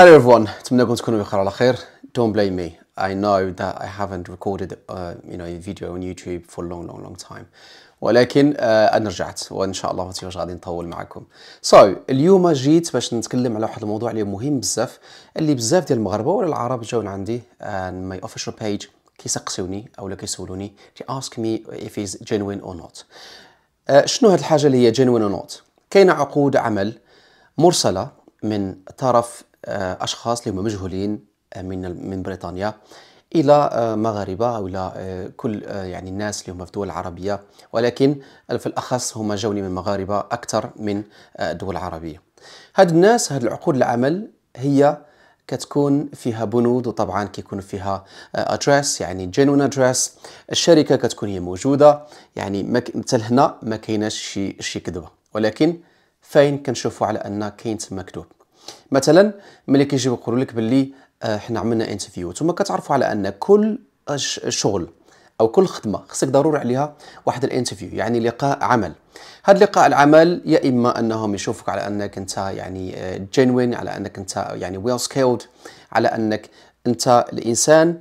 Hello everyone, اتمنى لكم تكونوا بخير على خير. Don't blame me. I know that I haven't recorded uh, you know, a video on YouTube for a long long long time. ولكن uh, انا رجعت وان شاء الله ما غادي نطول معكم. So اليوم جيت باش نتكلم على واحد الموضوع اللي مهم بزاف اللي بزاف ديال المغاربه ولا العرب جاو لعندي and uh, my official page كيسقسوني اولا كيسولوني they ask me if it's genuine or not. Uh, شنو هاد الحاجه اللي هي genuine or not؟ كاينه عقود عمل مرسله من طرف آه، اشخاص اللي هما مجهولين آه، من من بريطانيا الى آه، مغاربه او الى كل يعني الناس اللي هما في الدول العربيه ولكن في الاخص هما جوني من المغاربه اكثر من الدول العربيه هاد الناس هاد العقود العمل هي كتكون فيها بنود وطبعا كيكون فيها ادريس يعني جينون ادريس الشركه كتكون هي موجوده يعني مثل هنا ما كايناش شي شي كذبه ولكن فين كنشوفوا على ان كاين تما كذوب مثلا ملي كيجيو يقولوا لك باللي آه، حنا عملنا انترفيو ثم كتعرفوا على ان كل شغل او كل خدمه خصك ضروري عليها واحد الانترفيو يعني لقاء عمل هذا لقاء العمل يا اما انهم يشوفوك على انك انت يعني جينوين آه، على انك انت يعني ويل سكيلد على انك انت الانسان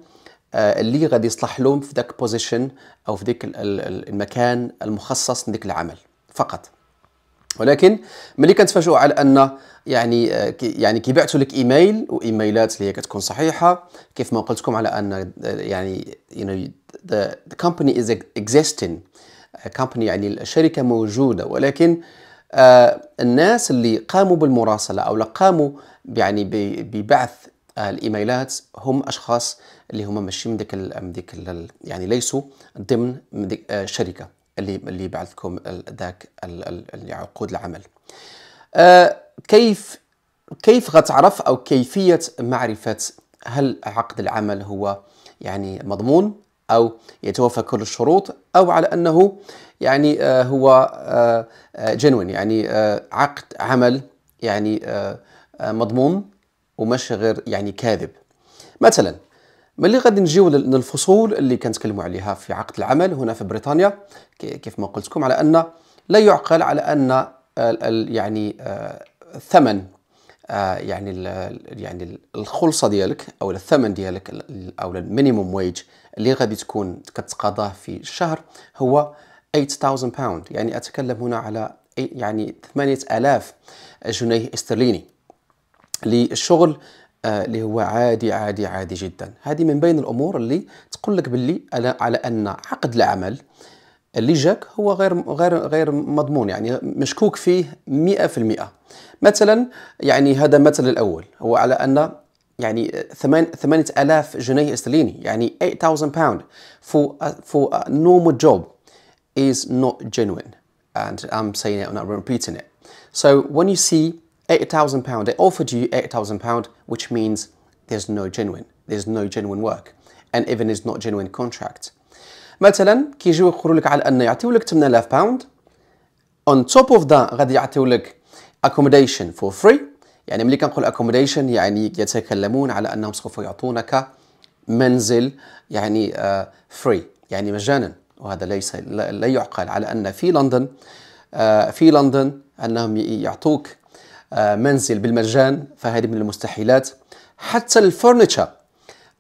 آه، اللي غادي يصلح لهم في ذاك بوزيشن او في ذاك المكان المخصص لذاك العمل فقط ولكن ملي كنتفاجئوا على ان يعني آه، يعني كيبعثوا لك ايميل وايميلات اللي هي كتكون صحيحه كيف ما قلت لكم على ان آه، يعني you know the, كومباني company is existing آه، company يعني الشركه موجوده ولكن الناس اللي قاموا بالمراسله او قاموا يعني ببعث الايميلات هم اشخاص اللي هما ماشي من ديك من ديك يعني ليسوا ضمن آه الشركه اللي اللي بعثكم لكم ذاك يعني عقود العمل آه كيف كيف غتعرف او كيفيه معرفه هل عقد العمل هو يعني مضمون او يتوفى كل الشروط او على انه يعني آه هو آه جنون آه، يعني آه عقد عمل يعني آه، آه، مضمون وماشي غير يعني كاذب مثلا ملي غادي نجيو للفصول اللي كنتكلموا عليها في عقد العمل هنا في بريطانيا كيف ما قلت لكم على ان لا يعقل على ان يعني آه، الثمن آه، يعني يعني الخلصه ديالك او الثمن ديالك او المينيموم ويج اللي غادي تكون كتقاضاه في الشهر هو 8000 باوند يعني اتكلم هنا على يعني 8000 جنيه استرليني للشغل آه، اللي هو عادي عادي عادي جدا هذه من بين الامور اللي تقول لك باللي على ان عقد العمل اللي جاك هو غير غير غير مضمون يعني مشكوك فيه 100% مثلا يعني هذا مثل الاول هو على ان يعني 8000 جنيه استرليني يعني 8000 باوند فو a, for جوب normal job is not genuine and I'm saying it and I'm repeating it so when you see £8,000. They offered you £8,000, which means there's no genuine. There's no genuine work. And even it's not genuine contract. مثلا كيجيو يقولوا لك على ان يعطيو لك 8000 باوند on top of that غادي يعطيو لك accommodation for free يعني ملي كنقول accommodation يعني يتكلمون على انهم سوف يعطونك منزل يعني uh, free يعني مجانا وهذا ليس لا, لا يعقل على ان في لندن uh, في لندن انهم يعطوك آه، منزل بالمجان فهذه من المستحيلات حتى الفورنيتشر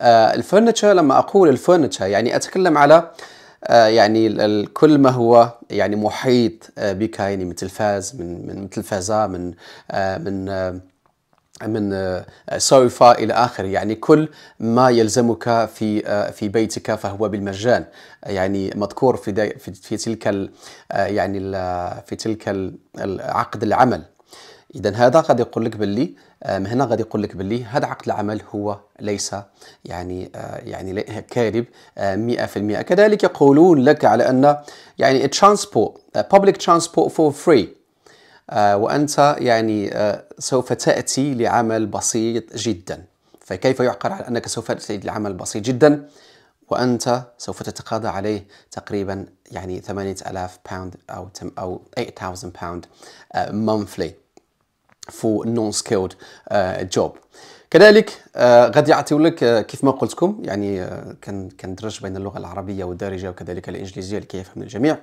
الفورنيتشر آه، لما اقول الفورنيتشر يعني اتكلم على آه، يعني كل ما هو يعني محيط بك يعني من تلفاز من من تلفازه من من من سوفا الى اخره يعني كل ما يلزمك في في بيتك فهو بالمجان يعني مذكور في في تلك يعني في تلك عقد العمل اذا هذا غادي يقول لك باللي آه، هنا غادي يقول لك باللي هذا عقد العمل هو ليس يعني آه، يعني كاذب 100% آه، كذلك يقولون لك على ان يعني ترانسبورت بابليك transport فور فري وانت يعني سوف تاتي لعمل بسيط جدا فكيف يعقل على انك سوف تاتي لعمل بسيط جدا وانت سوف تتقاضى عليه تقريبا يعني 8000 باوند او او 8000 باوند مونثلي فو نون سكيلد آه، جوب كذلك آه، غادي يعطيو لك آه، كيف ما قلت لكم يعني كندرج بين اللغه العربيه والدارجه وكذلك الانجليزيه لكي يفهم الجميع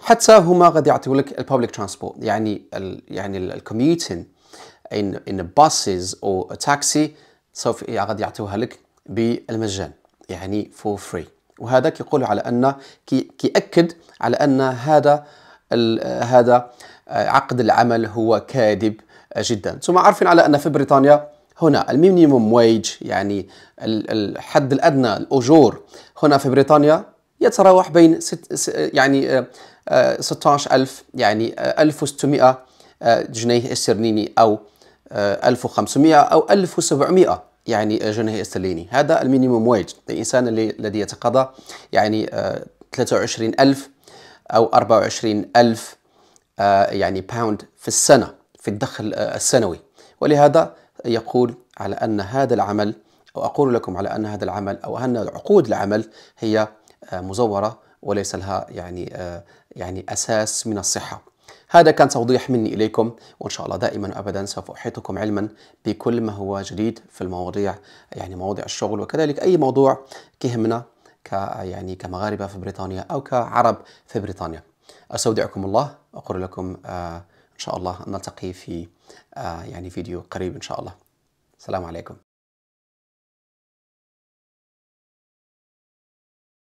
حتى هما غادي يعطيو لك البابليك ترانسبورت يعني ال يعني الكوميوتين ان ان باصز او تاكسي سوف غادي يعطيوها لك بالمجان يعني فور فري وهذا كيقول على ان كيأكد على ان هذا هذا عقد العمل هو كاذب جدا ثم عارفين على أن في بريطانيا هنا المينيموم ويج يعني الحد الأدنى الأجور هنا في بريطانيا يتراوح بين ست يعني 16000 آه، آه، يعني 1600 آه، جنيه استرليني أو 1500 أو 1700 يعني جنيه استرليني هذا المينيموم ويج الإنسان الذي يتقاضى يعني 23000 أو 24000 يعني باوند في السنة في الدخل السنوي ولهذا يقول على أن هذا العمل أو أقول لكم على أن هذا العمل أو أن عقود العمل هي مزورة وليس لها يعني يعني أساس من الصحة هذا كان توضيح مني إليكم وإن شاء الله دائما أبدا سوف أحيطكم علما بكل ما هو جديد في المواضيع يعني مواضيع الشغل وكذلك أي موضوع كهمنا ك يعني كمغاربة في بريطانيا أو كعرب في بريطانيا أستودعكم الله أقول لكم آه شاء الله نلتقي في آه، يعني فيديو قريب إن شاء الله السلام عليكم